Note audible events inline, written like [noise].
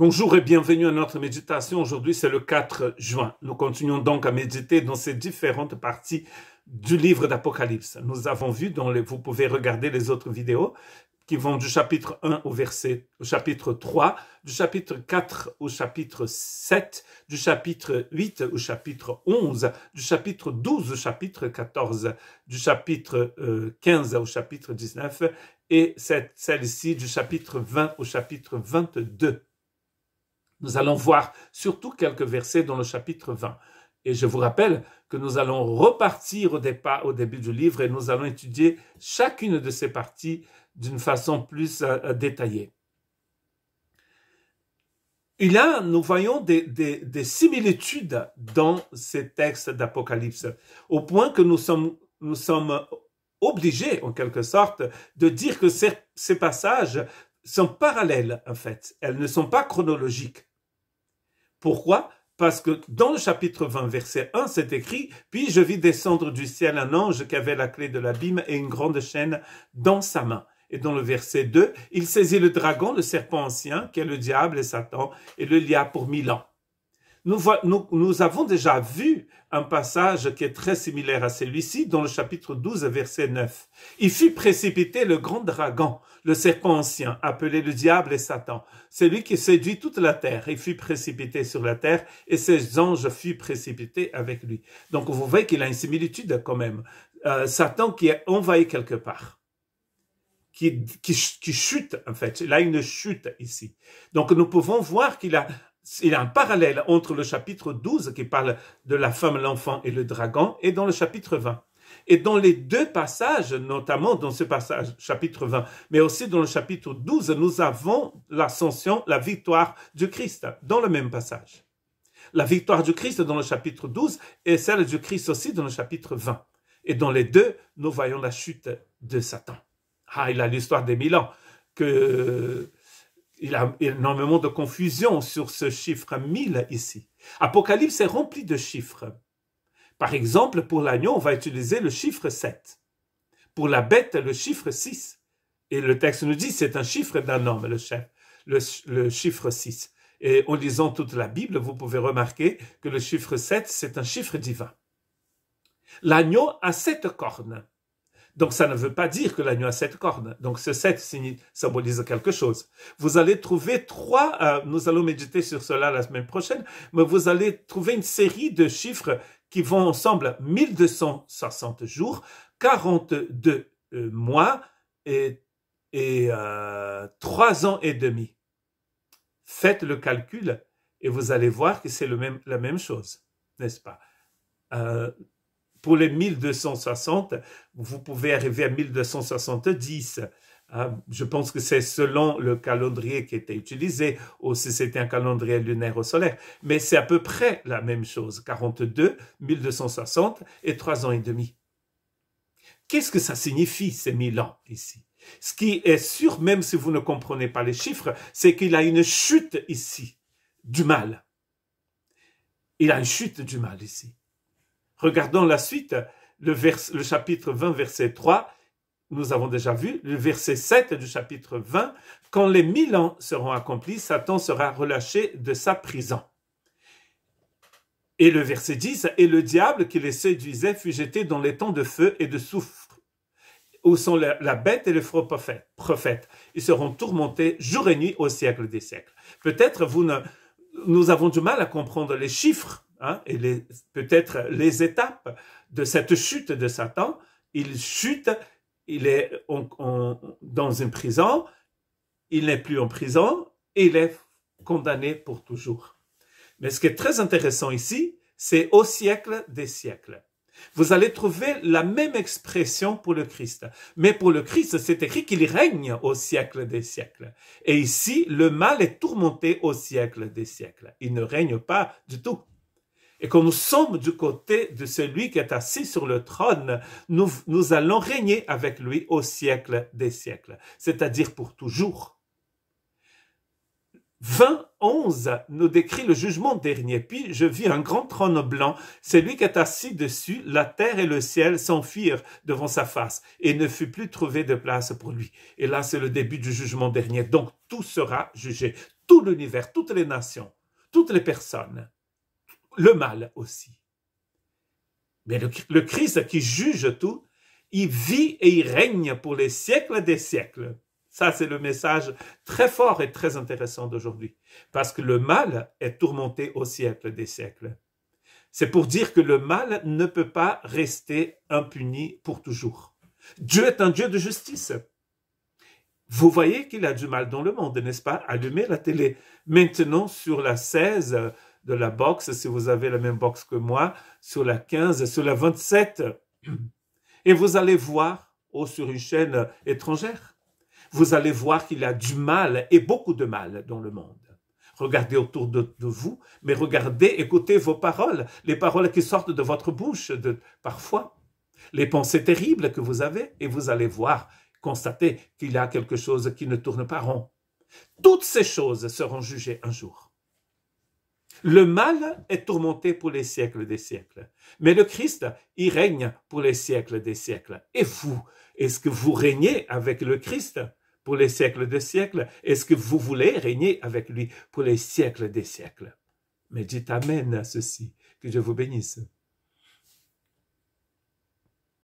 Bonjour et bienvenue à notre méditation. Aujourd'hui, c'est le 4 juin. Nous continuons donc à méditer dans ces différentes parties du livre d'Apocalypse. Nous avons vu, vous pouvez regarder les autres vidéos, qui vont du chapitre 1 au verset, au chapitre 3, du chapitre 4 au chapitre 7, du chapitre 8 au chapitre 11, du chapitre 12 au chapitre 14, du chapitre 15 euh, au chapitre 19, et celle-ci du chapitre 20 au chapitre 22. Nous allons voir surtout quelques versets dans le chapitre 20. Et je vous rappelle que nous allons repartir au départ, au début du livre, et nous allons étudier chacune de ces parties d'une façon plus euh, euh, détaillée. Et là, nous voyons des, similitudes dans ces textes d'Apocalypse, au point que nous sommes, nous sommes obligés, en quelque sorte, de dire que ces passages sont parallèles, en fait. Elles ne sont pas chronologiques. Pourquoi parce que dans le chapitre 20, verset 1, c'est écrit, Puis je vis descendre du ciel un ange qui avait la clé de l'abîme et une grande chaîne dans sa main. Et dans le verset 2, il saisit le dragon, le serpent ancien, qui est le diable et Satan, et le lia pour mille ans. Nous, avons déjà vu un passage qui est très similaire à celui-ci dans le chapitre 12, verset 9. Il fut précipité le grand dragon, le serpent ancien, appelé le diable et Satan, C'est lui qui séduit toute la terre. Il fut précipité sur la terre et ses anges furent précipités avec lui. Donc vous voyez qu'il a une similitude quand même. Euh, Satan qui est envahi quelque part. Qui, qui, chute en fait. Il a une chute ici. Donc nous pouvons voir qu'il a il y a un parallèle entre le chapitre 12 qui parle de la femme, l'enfant et le dragon et dans le chapitre 20. Et dans les deux passages, notamment dans ce passage, chapitre 20, mais aussi dans le chapitre 12, nous avons l'ascension, la victoire du Christ, dans le même passage. La victoire du Christ dans le chapitre 12 et celle du Christ aussi dans le chapitre 20. Et dans les deux, nous voyons la chute de Satan. Ah, il a l'histoire des mille ans que il y a énormément de confusion sur ce chiffre 1000 ici. Apocalypse est rempli de chiffres. Par exemple, pour l'agneau, on va utiliser le chiffre 7. Pour la bête, le chiffre 6. Et le texte nous dit c'est un chiffre d'un homme, le chef, le, chiffre 6. Et en lisant toute la Bible, vous pouvez remarquer que le chiffre 7, c'est un chiffre divin. L'agneau a sept cornes. Donc ça ne veut pas dire que l'agneau a sept cornes. Donc ce sept symbolise quelque chose. Vous allez trouver trois, euh, nous allons méditer sur cela la semaine prochaine, mais vous allez trouver une série de chiffres qui vont ensemble 1260 jours, 42 euh, mois et, et 3 euh, ans et demi. Faites le calcul et vous allez voir que c'est même, la même chose, n'est-ce pas pour les 1260, vous pouvez arriver à 1270. Hein, je pense que c'est selon le calendrier qui était utilisé, ou si c'était un calendrier lunaire ou solaire, mais c'est à peu près la même chose, 42, 1260 et 3 ans et demi. Qu'est-ce que ça signifie, ces 1000 ans ici Ce qui est sûr, même si vous ne comprenez pas les chiffres, c'est qu'il a une chute ici du mal. Il a une chute du mal ici. Regardons la suite, le, chapitre 20, verset 3, nous avons déjà vu, le verset 7 du chapitre 20, quand les mille ans seront accomplis, Satan sera relâché de sa prison. Et le verset 10, et le diable qui les séduisait fut jeté dans les temps de feu et de soufre, où sont la, bête et le faux prophète. Ils seront tourmentés jour et nuit au siècle des siècles. Peut-être vous ne, nous avons du mal à comprendre les chiffres Hein, et peut-être les étapes de cette chute de Satan. Il chute, il est dans une prison, il n'est plus en prison, et il est condamné pour toujours. Mais ce qui est très intéressant ici, c'est au siècle des siècles. Vous allez trouver la même expression pour le Christ. Mais pour le Christ, c'est écrit qu'il règne au siècle des siècles. Et ici, le mal est tourmenté au siècle des siècles. Il ne règne pas du tout et quand nous sommes du côté de celui qui est assis sur le trône, nous, nous allons régner avec lui au siècle des siècles, c'est-à-dire pour toujours. 20, 11 nous décrit le jugement dernier. Puis je vis un grand trône blanc. Celui qui est assis dessus, la terre et le ciel s'enfuirent devant sa face et ne fut plus trouvé de place pour lui. Et là, c'est le début du jugement dernier. Donc tout sera jugé. Tout l'univers, toutes les nations, toutes les personnes le mal aussi. Mais le, Christ qui juge tout, il vit et il règne pour les siècles des siècles. Ça, c'est le message très fort et très intéressant d'aujourd'hui, parce que le mal est tourmenté au siècle des siècles. C'est pour dire que le mal ne peut pas rester impuni pour toujours. Dieu est un Dieu de justice. Vous voyez qu'il a du mal dans le monde, n'est-ce pas Allumez la télé maintenant sur la 16, de la boxe, si vous avez la même boxe que moi, sur la 15 sur la 27. [clears throat] Et vous allez voir, ou oh, sur une chaîne étrangère, vous allez voir qu'il y a du mal et beaucoup de mal dans le monde. Regardez autour de, de, vous, mais regardez, écoutez vos paroles, les paroles qui sortent de votre bouche de, parfois, les pensées terribles que vous avez, et vous allez voir, constater qu'il y a quelque chose qui ne tourne pas rond. Toutes ces choses seront jugées un jour. Le mal est tourmenté pour les siècles des siècles, mais le Christ y règne pour les siècles des siècles. Et vous, est-ce que vous régnez avec le Christ pour les siècles des siècles Est-ce que vous voulez régner avec lui pour les siècles des siècles Mais dites Amen à ceci, que je vous bénisse.